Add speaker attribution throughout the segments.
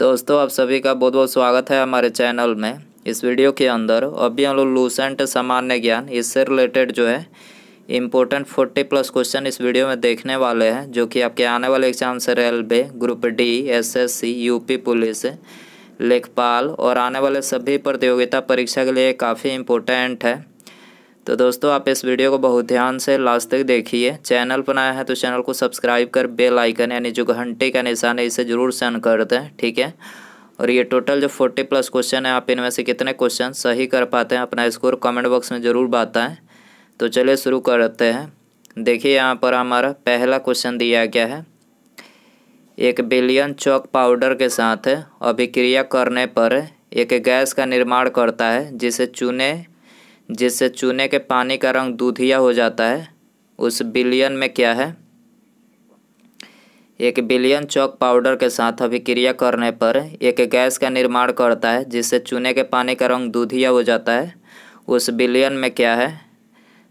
Speaker 1: दोस्तों आप सभी का बहुत बहुत स्वागत है हमारे चैनल में इस वीडियो के अंदर अभी हम लोग लूसेंट सामान्य ज्ञान इससे रिलेटेड जो है इम्पोर्टेंट फोर्टी प्लस क्वेश्चन इस वीडियो में देखने वाले हैं जो कि आपके आने वाले एग्जाम से railway group D SSC UP police लेखपाल और आने वाले सभी प्रतियोगिता परीक्षा के लिए काफ़ी इम्पोर्टेंट है तो दोस्तों आप इस वीडियो को बहुत ध्यान से लास्ट तक देखिए चैनल पर है तो चैनल को सब्सक्राइब कर बेल आइकन यानी जो घंटे का निशान है इसे ज़रूर सेंड कर दें ठीक है और ये टोटल जो फोर्टी प्लस क्वेश्चन है आप इनमें से कितने क्वेश्चन सही कर पाते हैं अपना स्कोर कमेंट बॉक्स में ज़रूर बताएँ तो चलिए शुरू करते हैं देखिए यहाँ पर हमारा पहला क्वेश्चन दिया गया है एक बिलियन चौक पाउडर के साथ अभिक्रिया करने पर एक गैस का निर्माण करता है जिसे चूने जिससे चूने के पानी का रंग दूधिया हो जाता है उस बिलियन में क्या है एक बिलियन चौक पाउडर के साथ अभिक्रिया करने पर एक गैस का निर्माण करता है जिससे चूने के पानी का रंग दूधिया हो जाता है उस बिलियन में क्या है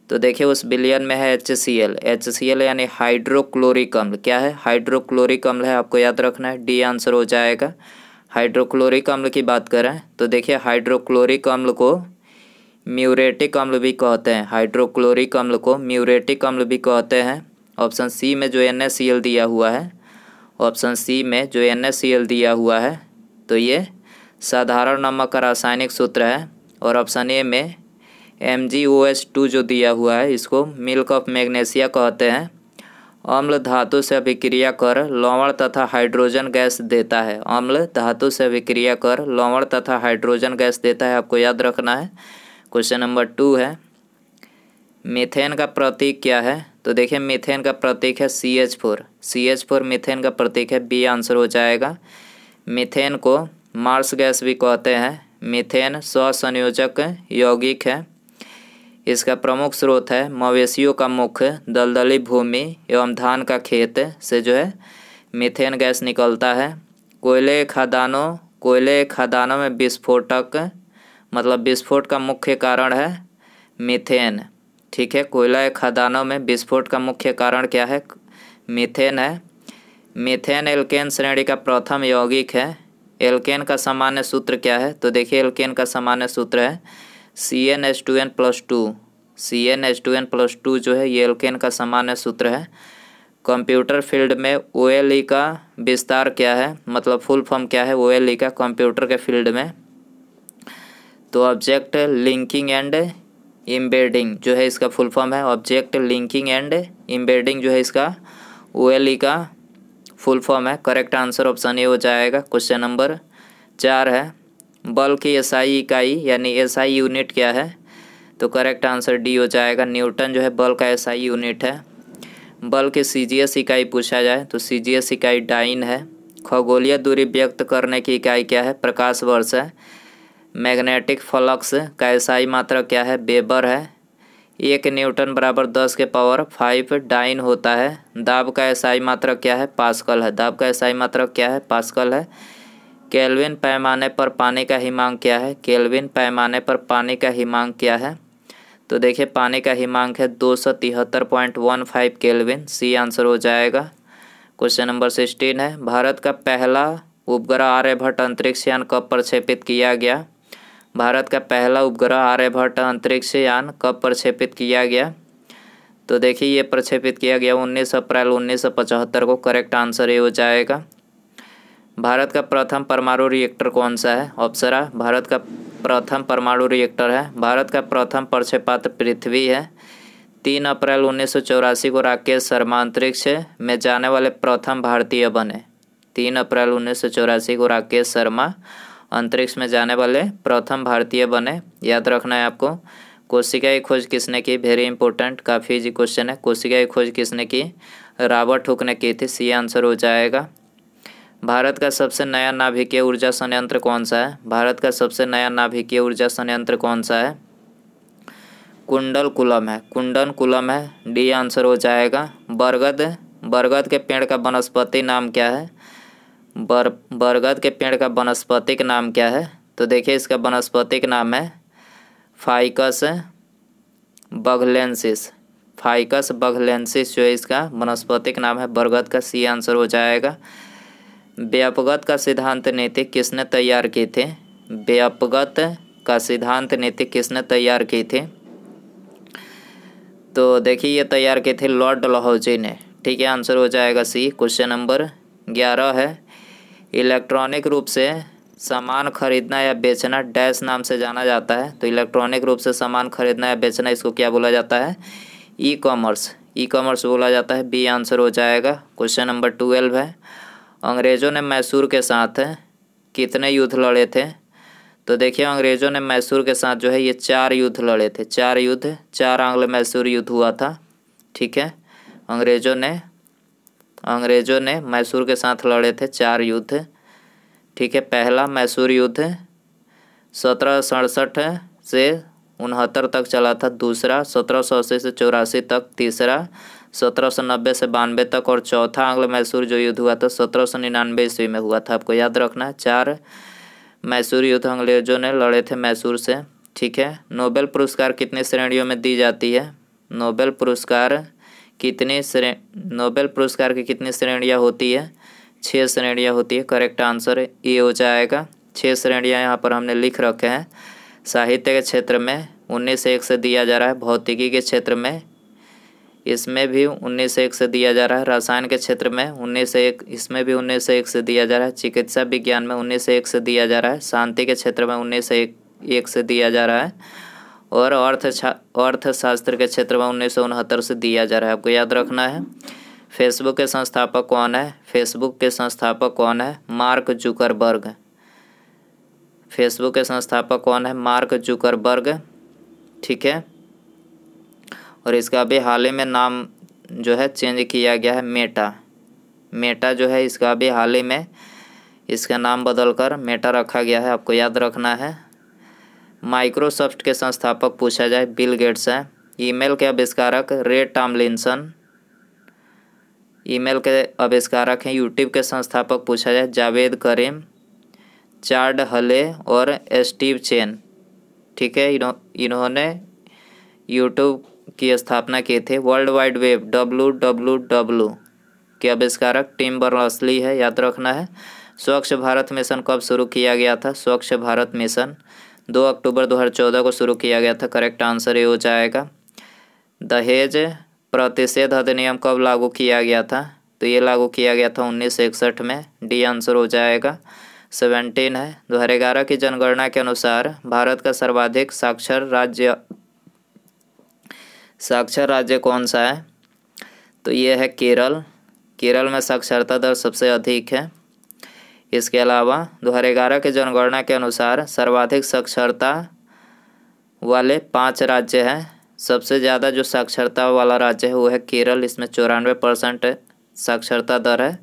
Speaker 1: तो देखिए उस बिलियन में है H C L H C L यानी हाइड्रोक्लोरिक अम्ल क्या है हाइड्रोक्लोरिक अम्ल है आपको याद रखना है डी आंसर हो जाएगा हाइड्रोक्लोरिक अम्ल की बात करें तो देखिए हाइड्रोक्लोरिक अम्ल को म्यूरेटिक अम्ल भी कहते हैं हाइड्रोक्लोरिक अम्ल को म्यूरेटिक अम्ल भी कहते हैं ऑप्शन सी में जो एन दिया हुआ है ऑप्शन सी में जो एन दिया हुआ है तो ये साधारण नमक का रासायनिक सूत्र है और ऑप्शन ए में एम जो दिया हुआ है इसको मिल्क ऑफ मैग्नेशिया कहते हैं अम्ल धातु से अभिक्रिया कर लवण तथा हाइड्रोजन गैस देता है अम्ल धातु से अभिक्रिया कर लवण तथा हाइड्रोजन गैस देता है आपको याद रखना है क्वेश्चन नंबर टू है मीथेन का प्रतीक क्या है तो देखिए मीथेन का प्रतीक है C H four C H four methane का प्रतीक है बी आंसर हो जाएगा मीथेन को मार्स गैस भी कहते हैं मीथेन स्वसंयोजक यौगिक है इसका प्रमुख स्रोत है मवेशियों का मुख दलदली भूमि एवं धान का खेत से जो है मीथेन गैस निकलता है कोयले खदानों कोयले खदानों में विस्फोटक मतलब विस्फोट का मुख्य कारण है मीथेन ठीक है कोयला खदानों में विस्फोट का मुख्य कारण क्या है मीथेन है मीथेन एल्केन श्रेणी का प्रथम यौगिक है एल्केन का सामान्य सूत्र क्या है तो देखिए एल्केन का सामान्य सूत्र है C N H two N plus two C N H two N plus two जो है ये एल्केन का सामान्य सूत्र है कंप्यूटर फील्ड में ओ एल ई का विस्तार क्या है मतलब फुल फॉर्म क्या है ओ एल ई का कंप्यूटर के फील्ड में तो ऑब्जेक्ट लिंकिंग एंड इम्बेडिंग जो है इसका फुल फॉर्म है ऑब्जेक्ट लिंकिंग एंड इम्बेडिंग जो है इसका ओ का फुल फॉर्म है करेक्ट आंसर ऑप्शन ए हो जाएगा क्वेश्चन नंबर चार है बल की आई इकाई यानी एस आई यूनिट क्या है तो करेक्ट आंसर डी हो जाएगा न्यूटन जो है बल का एस आई यूनिट है बल की एस इकाई पूछा जाए तो सी जी एस इकाई डाइन है खगोलीय दूरी व्यक्त करने की इकाई क्या है प्रकाश वर्ष है मैग्नेटिक फ्लक्स का ऐसाई मात्रा क्या है बेबर है एक न्यूटन बराबर दस के पावर फाइव डाइन होता है दाब का ऐसाई मात्रा क्या है पास्कल है दाब का ऐसाई मात्रा क्या है पास्कल है केल्विन पैमाने पर पानी का हिमांक क्या है केल्विन पैमाने पर पानी का हिमांक क्या है तो देखिए पानी का हिमांक है दो सौ तिहत्तर point one five kelvin C answer हो जाएगा क्वेश्चन नंबर सिक्सटीन है भारत का पहला उपग्रह आर्यभट्ट अंतरिक्ष यान कब प्रक्षेपित किया गया भारत का पहला उपग्रह आर्यभट्ट अंतरिक्ष यान कब प्रक्षेपित किया गया तो देखिए ये प्रक्षेपित किया गया 19 अप्रैल 1975 को करेक्ट आंसर ये हो जाएगा भारत का प्रथम परमाणु रिएक्टर कौन सा है ऑप्शन है भारत का प्रथम परमाणु रिएक्टर है भारत का प्रथम प्रक्षेपात्र पृथ्वी है तीन अप्रैल उन्नीस को राकेश शर्मा अंतरिक्ष में जाने वाले प्रथम भारतीय बने तीन अप्रैल उन्नीस को राकेश शर्मा अंतरिक्ष में जाने वाले प्रथम भारतीय बने याद रखना है आपको कोशिका की खोज किसने की वेरी इंपॉर्टेंट काफ़ी इजी क्वेश्चन है कोशिका की खोज किसने की रॉबर्ट हुक ने की थी सी आंसर हो जाएगा भारत का सबसे नया नाभिकीय ऊर्जा संयंत्र कौन सा है भारत का सबसे नया नाभिकीय ऊर्जा संयंत्र कौन सा है कुंडल कुलम है कुंडन कुलम है डी आंसर हो जाएगा बरगद बरगद के पेड़ का वनस्पति नाम क्या है बर बरगद के पेड़ का वनस्पतिक नाम क्या है तो देखिए इसका वनस्पतिक नाम है फाइकस बघलेंसिस फाइकस बघलेंसिस जो है इसका वनस्पतिक नाम है बरगद का सी आंसर हो जाएगा व्यापगत का सिद्धांत नीति किसने तैयार की थी व्यापगत का सिद्धांत नीति किसने तैयार की थी तो देखिए ये तैयार की थी लॉर्ड डलहौजी ने ठीक है आंसर हो जाएगा सी क्वेश्चन नंबर ग्यारह है इलेक्ट्रॉनिक रूप से सामान खरीदना या बेचना डैश नाम से जाना जाता है तो इलेक्ट्रॉनिक रूप से सामान खरीदना या बेचना इसको क्या बोला जाता है ई कॉमर्स ई कॉमर्स बोला जाता है बी आंसर हो जाएगा क्वेश्चन नंबर ट्वेल्व है अंग्रेज़ों ने मैसूर के साथ कितने युद्ध लड़े थे तो देखिए अंग्रेज़ों ने मैसूर के साथ जो है ये चार युद्ध लड़े थे चार युद्ध चार आंग्ल मैसूर युद्ध हुआ था ठीक है अंग्रेज़ों ने अंग्रेज़ों ने मैसूर के साथ लड़े थे चार युद्ध ठीक है पहला मैसूर युद्ध सत्रह सड़सठ से उनहत्तर तक चला था दूसरा सत्रह सौ अस्सी से चौरासी तक तीसरा सत्रह सौ नब्बे से बानवे तक और चौथा आंग्ल मैसूर जो युद्ध हुआ था सत्रह सौ निन्यानवे ईस्वी में हुआ था आपको याद रखना है चार मैसूर युद्ध अंग्रेजों ने लड़े थे मैसूर से ठीक है नोबेल पुरस्कार कितनी श्रेणियों में दी जाती है नोबेल पुरस्कार कितने श्रे नोबेल पुरस्कार की कितनी श्रेणियाँ होती है छः श्रेणियाँ होती है करेक्ट आंसर ये हो जाएगा छः श्रेणियाँ यहाँ पर हमने लिख रखे हैं साहित्य के क्षेत्र में उन्नीस एक से दिया जा रहा है भौतिकी के क्षेत्र में इसमें भी उन्नीस एक से दिया जा रहा है रसायन के क्षेत्र में उन्नीस से एक इसमें भी उन्नीस से एक से दिया जा रहा है चिकित्सा विज्ञान में उन्नीस से एक से दिया जा रहा है शांति के क्षेत्र में उन्नीस से एक से दिया जा रहा है और अर्थशा अर्थशास्त्र के क्षेत्र में उन्नीस से दिया जा रहा है आपको याद रखना है फेसबुक के संस्थापक कौन है फेसबुक के संस्थापक कौन है मार्क जुकरबर्ग फेसबुक के संस्थापक कौन है मार्क जुकरबर्ग ठीक है और इसका अभी हाल ही में नाम जो है चेंज किया गया है मेटा मेटा जो है इसका अभी हाल ही में इसका नाम बदलकर मेटा रखा गया है आपको याद रखना है माइक्रोसॉफ्ट के संस्थापक पूछा जाए बिल गेट्स हैं ईमेल के आविष्कारक रे टॉमलिंसन ईमेल के आविष्कारक हैं यूट्यूब के संस्थापक पूछा जाए जावेद करीम चार्ड हले और स्टीव चेन ठीक है इन्हों इन्होंने यूट्यूब की स्थापना की थी world wide web W W W के आविष्कारक टीम बर्लसली है याद रखना है स्वच्छ भारत मिशन कब शुरू किया गया था स्वच्छ भारत मिशन दो अक्टूबर दो हज़ार चौदह को शुरू किया गया था करेक्ट आंसर ये हो जाएगा दहेज प्रतिषेध अधिनियम कब लागू किया गया था तो ये लागू किया गया था उन्नीस सौ इकसठ में डी आंसर हो जाएगा सेवेंटीन है दो हज़ार ग्यारह की जनगणना के अनुसार भारत का सर्वाधिक साक्षर राज्य साक्षर राज्य कौन सा है तो ये है केरल केरल में साक्षरता दर सबसे अधिक है इसके अलावा दो के जनगणना के अनुसार सर्वाधिक साक्षरता वाले पांच राज्य हैं सबसे ज़्यादा जो साक्षरता वाला राज्य है वो है केरल इसमें चौरानवे परसेंट साक्षरता दर है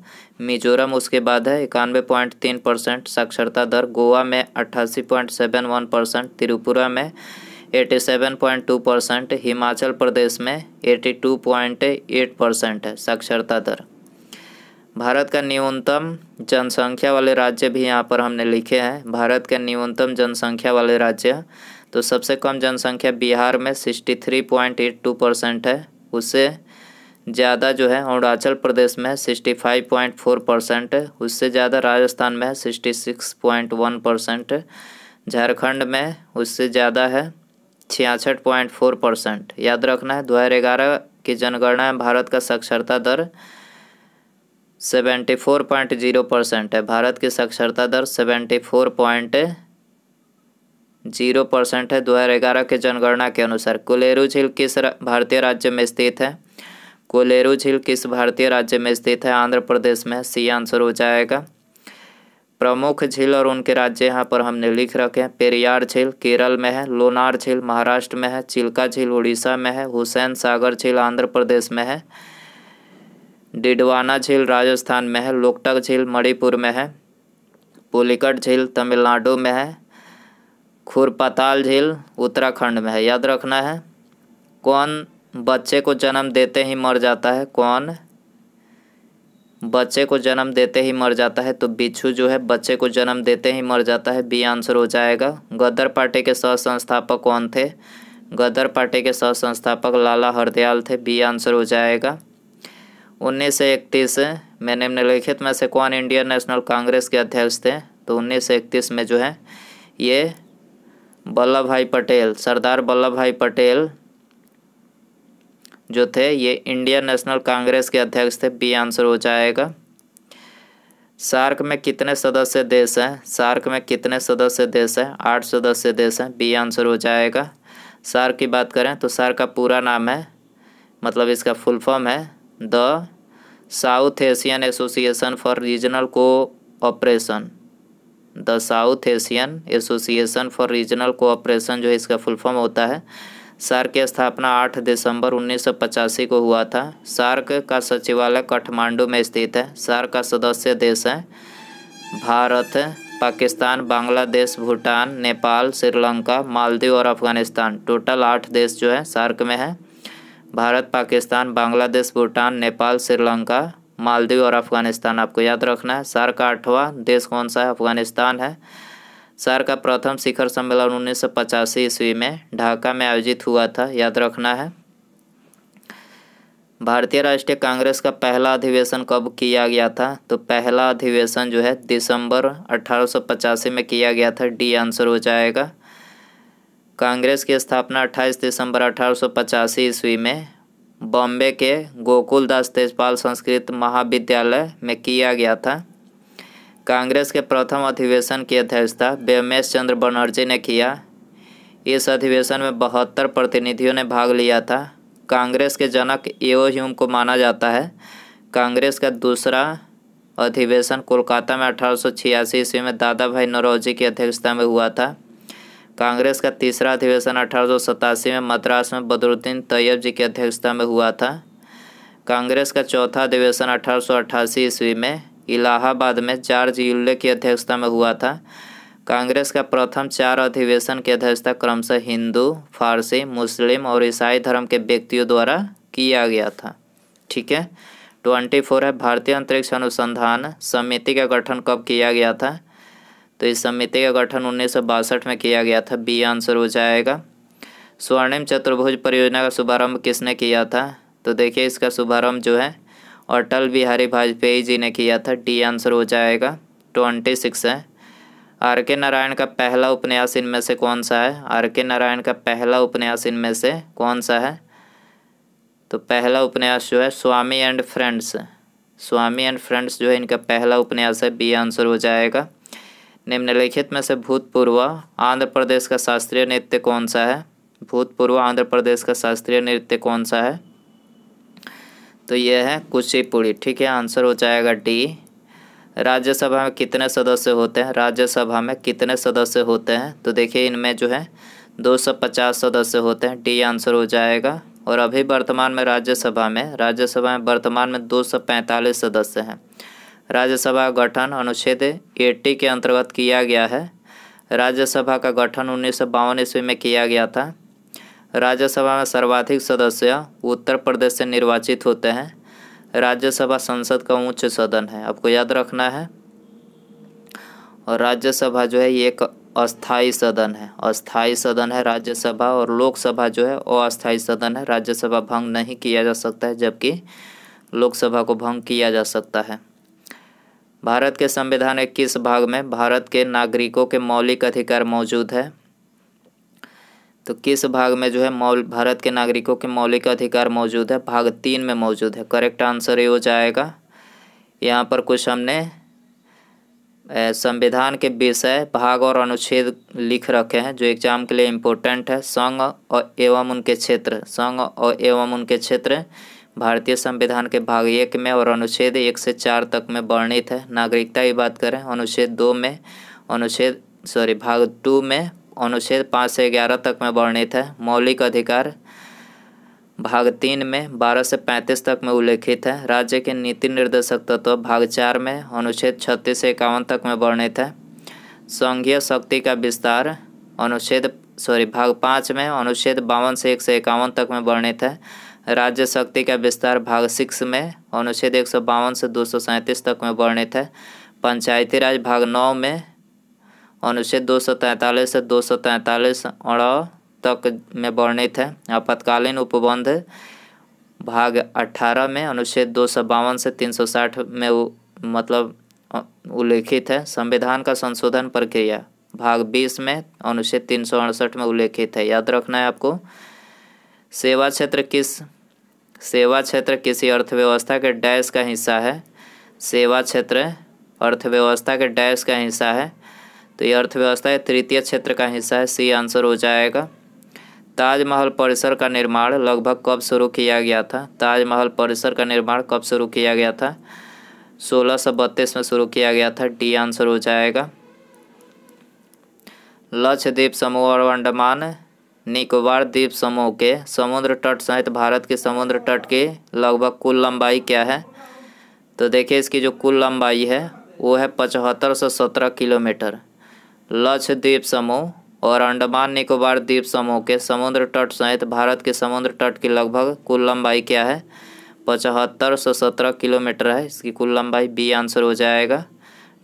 Speaker 1: मिजोरम उसके बाद है इक्यानवे पॉइंट तीन परसेंट साक्षरता दर गोवा में अट्ठासी point seven one percent Tripura में eighty seven point two percent Himachal Pradesh में eighty two point eight percent है साक्षरता दर भारत का न्यूनतम जनसंख्या वाले राज्य भी यहाँ पर हमने लिखे हैं भारत के न्यूनतम जनसंख्या वाले राज्य तो सबसे कम जनसंख्या बिहार में sixty three point eight two percent है उससे ज़्यादा जो है अरुणाचल प्रदेश में sixty five point four percent उससे ज़्यादा राजस्थान में sixty six point one percent Jharkhand में उससे ज़्यादा है छियासठ पॉइंट फोर परसेंट याद रखना है दो हज़ार ग्यारह की जनगणना भारत का साक्षरता दर seventy four point zero percent है भारत की साक्षरता दर seventy four point zero percent है दो हज़ार ग्यारह के जनगणना के अनुसार कोलेरू झील किस भारतीय राज्य में स्थित है कोलेरू झील किस भारतीय राज्य में स्थित है आंध्र प्रदेश में सी आंसर हो जाएगा प्रमुख झील और उनके राज्य यहाँ पर हमने लिख रखे हैं पेरियार झील केरल में है लोनार झील महाराष्ट्र में है चिल्का झील उड़ीसा में है हुसैन सागर झील आंध्र प्रदेश में है डिडवाना झील राजस्थान में है लोकटक झील मणिपुर में है पुलिकट झील तमिलनाडु में है खुरपताल झील उत्तराखंड में है याद रखना है कौन बच्चे को जन्म देते ही मर जाता है कौन बच्चे को जन्म देते ही मर जाता है तो बिच्छू जो है बच्चे को जन्म देते ही मर जाता है बी आंसर हो जाएगा गदर पार्टी के सह संस्थापक कौन थे गदर पार्टी के सह संस्थापक लाला हरदयाल थे बी आंसर हो जाएगा उन्नीस से इकतीस में निम्नलिखित में से कौन इंडियन नेशनल कांग्रेस के अध्यक्ष थे तो उन्नीस से इकतीस में जो है ये वल्लभ भाई पटेल सरदार वल्लभ भाई पटेल जो थे ये इंडियन नेशनल कांग्रेस के अध्यक्ष थे बी आंसर हो जाएगा सार्क में कितने सदस्य देश हैं सार्क में कितने सदस्य देश हैं आठ सदस्य देश हैं बी आंसर हो जाएगा सार्क की बात करें तो सार्क का पूरा नाम है मतलब इसका फुल फॉर्म है the South Asian Association for Regional Cooperation the South Asian Association for Regional Cooperation जो है इसका फुल फॉर्म होता है सार्क की स्थापना 8 दिसंबर उन्नीस को हुआ था सार्क का सचिवालय काठमांडू में स्थित है सार्क का सदस्य देश है भारत पाकिस्तान बांग्लादेश भूटान नेपाल श्रीलंका मालदीव और अफगानिस्तान टोटल आठ देश जो है सार्क में है भारत पाकिस्तान बांग्लादेश भूटान नेपाल श्रीलंका मालदीव और अफगानिस्तान आपको याद रखना है सार का आठवा देश कौन सा है अफगानिस्तान है सार का प्रथम शिखर सम्मेलन उन्नीस सौ ईस्वी में ढाका में आयोजित हुआ था याद रखना है भारतीय राष्ट्रीय कांग्रेस का पहला अधिवेशन कब किया गया था तो पहला अधिवेशन जो है दिसंबर अठारह में किया गया था डी आंसर हो जाएगा कांग्रेस की स्थापना 28 दिसंबर अठारह ईस्वी में बॉम्बे के गोकुलदास तेजपाल संस्कृत महाविद्यालय में किया गया था कांग्रेस के प्रथम अधिवेशन की अध्यक्षता बेमेश चंद्र बनर्जी ने किया इस अधिवेशन में बहत्तर प्रतिनिधियों ने भाग लिया था कांग्रेस के जनक एओ ह्यूम को माना जाता है कांग्रेस का दूसरा अधिवेशन कोलकाता में अठारह ईस्वी में दादा भाई नरौजी की अध्यक्षता में हुआ था कांग्रेस का तीसरा अधिवेशन अठारह में मद्रास में बदरुद्दीन तैयब जी की अध्यक्षता में हुआ था कांग्रेस का चौथा अधिवेशन अठारह ईस्वी में इलाहाबाद में जॉर्ज यूल्ले की अध्यक्षता में हुआ था कांग्रेस का प्रथम चार अधिवेशन की अध्यक्षता क्रमशः हिंदू फारसी मुस्लिम और ईसाई धर्म के व्यक्तियों द्वारा किया गया था ठीक है ट्वेंटी फोर है भारतीय अंतरिक्ष अनुसंधान समिति का गठन कब किया गया था तो इस समिति का गठन उन्नीस में किया गया था बी आंसर हो जाएगा स्वर्णिम चतुर्भुज परियोजना का शुभारंभ किसने किया था तो देखिए इसका शुभारंभ जो है अटल बिहारी वाजपेयी जी ने किया था डी आंसर हो जाएगा ट्वेंटी सिक्स है आर के नारायण का पहला उपन्यास इनमें से कौन सा है आर के नारायण का पहला उपन्यास इनमें से कौन सा है तो पहला उपन्यास जो है Swami and Friends Swami and Friends जो है इनका पहला उपन्यास है बी आंसर हो जाएगा निम्नलिखित में से भूतपूर्व आंध्र प्रदेश का शास्त्रीय नृत्य कौन सा है भूतपूर्व आंध्र प्रदेश का शास्त्रीय नृत्य कौन सा है तो यह है कुचिपुड़ी ठीक है आंसर हो जाएगा डी राज्यसभा में कितने सदस्य होते हैं राज्यसभा में कितने सदस्य होते हैं तो देखिए इनमें जो है 250 सदस्य होते हैं डी आंसर हो जाएगा और अभी वर्तमान में राज्यसभा में राज्यसभा में वर्तमान में पैंतालीस सदस्य हैं राज्यसभा का गठन अनुच्छेद एट्टी के अंतर्गत किया गया है राज्यसभा का गठन उन्नीस ईस्वी में किया गया था राज्यसभा में सर्वाधिक सदस्य उत्तर प्रदेश से निर्वाचित होते हैं राज्यसभा संसद का उच्च सदन है आपको याद रखना है और राज्यसभा जो है ये एक अस्थाई सदन है अस्थाई सदन है राज्यसभा और लोकसभा जो है अस्थाई सदन है राज्यसभा भंग नहीं किया जा सकता है जबकि लोकसभा को भंग किया जा सकता है भारत के संविधान के किस भाग में भारत के नागरिकों के मौलिक अधिकार मौजूद है तो किस भाग में जो है मौल भारत के नागरिकों के मौलिक अधिकार मौजूद है भाग तीन में मौजूद है करेक्ट आंसर ये हो जाएगा यहाँ पर कुछ हमने संविधान के विषय भाग और अनुच्छेद लिख रखे हैं जो एग्जाम के लिए इम्पोर्टेंट है संघ और एवं उनके क्षेत्र संघ और एवं उनके क्षेत्र भारतीय संविधान के भाग एक में और अनुच्छेद एक से चार तक में वर्णित है नागरिकता की बात करें अनुच्छेद दो में अनुच्छेद सॉरी भाग टू में अनुच्छेद पाँच से ग्यारह तक में वर्णित है मौलिक अधिकार भाग तीन में बारह से पैंतीस तक में उल्लेखित है राज्य के नीति निर्देशक तत्व तो भाग चार में अनुच्छेद छत्तीस से इक्यावन तक में वर्णित है संघीय शक्ति का विस्तार अनुच्छेद सॉरी भाग पाँच में अनुच्छेद बावन से एक से इक्यावन तक में वर्णित है राज्य शक्ति का विस्तार भाग सिक्स में अनुच्छेद एक सौ बावन से दो सौ सैंतीस तक में वर्णित है पंचायती राज भाग नौ में अनुच्छेद दो सौ तैंतालीस से दो सौ तैंतालीस अड़ाव तक में वर्णित है आपातकालीन उपबंध भाग अठारह में अनुच्छेद दो सौ बावन से तीन सौ साठ में उ, मतलब उल्लेखित है संविधान का संशोधन प्रक्रिया भाग बीस में अनुच्छेद तीन सौ अड़सठ में उल्लेखित है याद रखना है आपको सेवा क्षेत्र किस सेवा क्षेत्र किसी अर्थव्यवस्था के डैश का हिस्सा है सेवा क्षेत्र अर्थव्यवस्था के डैश का हिस्सा है तो ये अर्थव्यवस्था तृतीय क्षेत्र का हिस्सा है सी आंसर हो जाएगा ताजमहल परिसर का निर्माण लगभग कब शुरू किया गया था ताजमहल परिसर का निर्माण कब शुरू किया गया था सोलह सौ बत्तीस में शुरू किया गया था डी आंसर हो जाएगा लक्षद्वीप समूह और अंडमान निकोबार द्वीप समूह के समुद्र तट सहित भारत के समुद्र तट की लगभग कुल लंबाई क्या है तो देखिए इसकी जो कुल लंबाई है वो है पचहत्तर सौ सत्रह किलोमीटर लक्षद्वीप समूह और अंडमान निकोबार द्वीप समूह के समुद्र तट सहित भारत के समुद्र तट की लगभग कुल लंबाई क्या है पचहत्तर सौ सत्रह किलोमीटर है इसकी कुल लंबाई बी आंसर हो जाएगा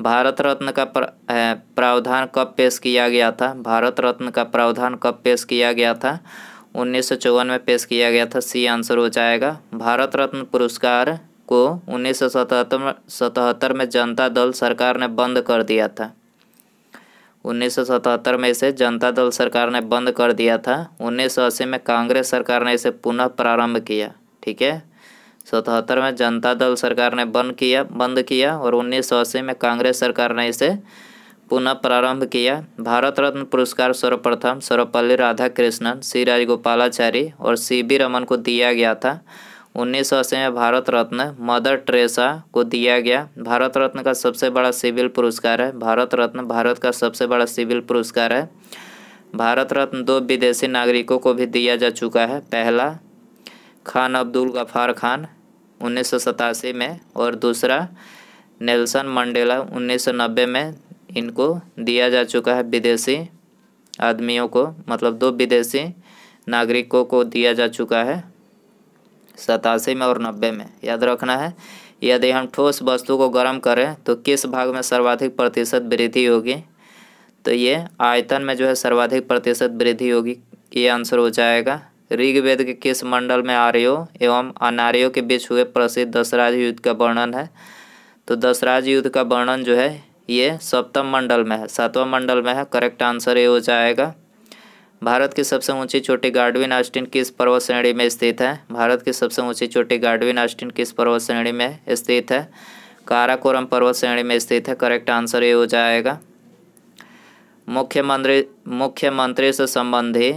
Speaker 1: भारत रत्न का प्रावधान कब पेश किया गया था भारत रत्न का प्रावधान कब पेश किया गया था उन्नीस में पेश किया गया था सी आंसर हो जाएगा भारत रत्न पुरस्कार को उन्नीस सतहत्तर में जनता दल सरकार ने बंद कर दिया था उन्नीस में इसे जनता दल सरकार ने बंद कर दिया था 1980 में कांग्रेस सरकार ने इसे पुनः प्रारंभ किया ठीक है सतहत्तर में जनता दल सरकार ने बंद किया बंद किया और उन्नीस में कांग्रेस सरकार ने इसे पुनः प्रारंभ किया भारत रत्न पुरस्कार सर्वप्रथम सर्वपल्ली राधाकृष्णन सी राजगोपालाचारी और सी बी रमन को दिया गया था उन्नीस में भारत रत्न मदर ट्रेसा को दिया गया भारत रत्न का सबसे बड़ा सिविल पुरस्कार है भारत रत्न भारत का सबसे बड़ा सिविल पुरस्कार है भारत रत्न दो विदेशी नागरिकों को भी दिया जा चुका है पहला खान अब्दुल गफार खान उन्नीस में और दूसरा नेल्सन मंडेला 1990 में इनको दिया जा चुका है विदेशी आदमियों को मतलब दो विदेशी नागरिकों को दिया जा चुका है सतासी में और नब्बे में याद रखना है यदि हम ठोस वस्तु को गर्म करें तो किस भाग में सर्वाधिक प्रतिशत वृद्धि होगी तो ये आयतन में जो है सर्वाधिक प्रतिशत वृद्धि होगी ये आंसर हो जाएगा ऋग्वेद के किस मंडल में आर्यो एवं अनार्यो के बीच हुए प्रसिद्ध दशराज युद्ध का वर्णन है तो दसराज युद्ध का वर्णन जो है ये सप्तम मंडल में है सातवां मंडल में है करेक्ट आंसर ये हो जाएगा भारत की सबसे ऊंची चोटी गार्डविन आस्टिन किस पर्वत श्रेणी में स्थित है भारत की सबसे ऊंची चोटी गार्डविन आस्टिन किस पर्वत श्रेणी में स्थित है काराकोरम पर्वत श्रेणी में स्थित है करेक्ट आंसर ये हो जाएगा मुख्यमंत्री मुख्यमंत्री से संबंधी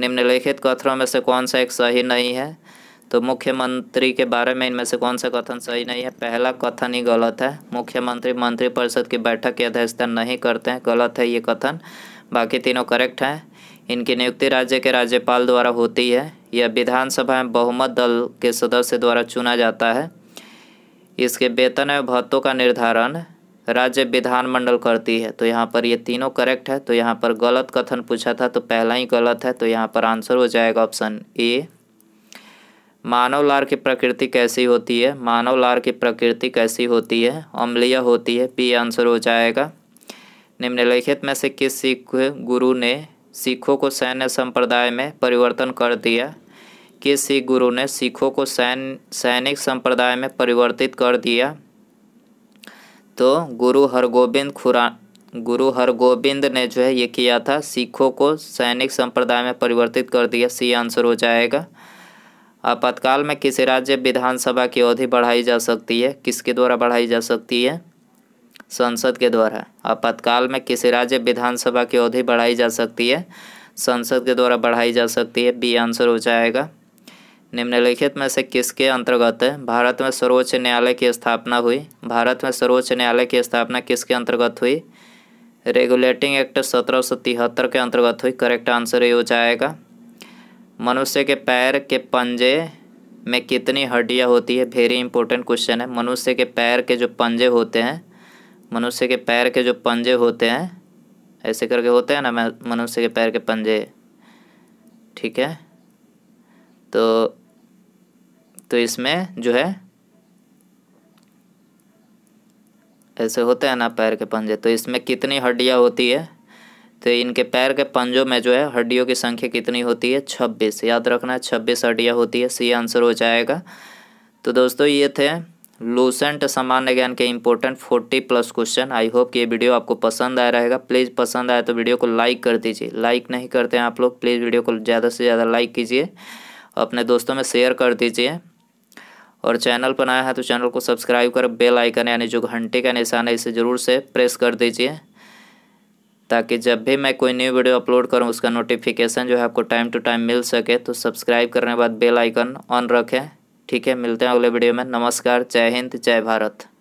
Speaker 1: निम्नलिखित कथनों में से कौन सा एक सही नहीं है तो मुख्यमंत्री के बारे में इनमें से कौन सा कथन सही नहीं है पहला कथन ही गलत है मुख्यमंत्री मंत्रिपरिषद की बैठक की अध्यक्षता नहीं करते हैं गलत है ये कथन बाकी तीनों करेक्ट हैं इनकी नियुक्ति राज्य के राज्यपाल द्वारा होती है यह विधानसभा में बहुमत दल के सदस्य द्वारा चुना जाता है इसके वेतन एवं भत्तों का निर्धारण राज्य विधानमंडल करती है तो यहाँ पर ये तीनों करेक्ट है तो यहाँ पर गलत कथन पूछा था तो पहला ही गलत है तो यहाँ पर आंसर हो जाएगा ऑप्शन ए मानव लार की प्रकृति कैसी होती है मानव लार की प्रकृति कैसी होती है अम्लीय होती है पी आंसर हो जाएगा निम्नलिखित में से किस सिख गुरु ने सिखों को सैन्य संप्रदाय में परिवर्तन कर दिया किस सिख गुरु ने सिखों को सैन सैनिक संप्रदाय में परिवर्तित कर दिया तो गुरु हरगोबिंद खुरा गुरु हरगोबिंद ने जो है ये किया था सिखों को सैनिक संप्रदाय में परिवर्तित कर दिया सी आंसर हो जाएगा आपातकाल में किसी राज्य विधानसभा की अवधि बढ़ाई जा सकती है किसके द्वारा बढ़ाई जा सकती है संसद के द्वारा आपातकाल में किसी राज्य विधानसभा की अवधि बढ़ाई जा सकती है संसद के द्वारा बढ़ाई जा सकती है बी आंसर हो जाएगा निम्नलिखित में से किसके अंतर्गत है भारत में सर्वोच्च न्यायालय की स्थापना हुई भारत में सर्वोच्च न्यायालय की स्थापना किसके अंतर्गत हुई रेगुलेटिंग एक्ट सत्रह के अंतर्गत हुई करेक्ट आंसर ये हो जाएगा मनुष्य के पैर के पंजे में कितनी हड्डियाँ होती है वेरी इंपॉर्टेंट क्वेश्चन है मनुष्य के पैर के जो पंजे होते हैं मनुष्य के पैर के जो पंजे होते हैं ऐसे करके होते हैं ना मनुष्य के पैर के पंजे ठीक है तो तो इसमें जो है ऐसे होते हैं ना पैर के पंजे तो इसमें कितनी हड्डियाँ होती है तो इनके पैर के पंजों में जो है हड्डियों की संख्या कितनी होती है छब्बीस याद रखना है छब्बीस हड्डियाँ होती है सी आंसर हो जाएगा तो दोस्तों ये थे लूसेंट सामान्य ज्ञान के important forty plus question I hope कि ये वीडियो आपको पसंद आया रहेगा प्लीज़ पसंद आया तो वीडियो को लाइक कर दीजिए लाइक नहीं करते हैं आप लोग प्लीज़ वीडियो को ज़्यादा से ज़्यादा लाइक कीजिए अपने दोस्तों में शेयर कर दीजिए और चैनल पर नया है तो चैनल को सब्सक्राइब कर बेल आइकन यानी जो घंटे का निशान है इसे ज़रूर से प्रेस कर दीजिए ताकि जब भी मैं कोई न्यू वीडियो अपलोड करूं उसका नोटिफिकेशन जो है आपको टाइम टू टाइम मिल सके तो सब्सक्राइब करने के बाद बेल आइकन ऑन रखें ठीक है मिलते हैं अगले वीडियो में नमस्कार जय हिंद जय भारत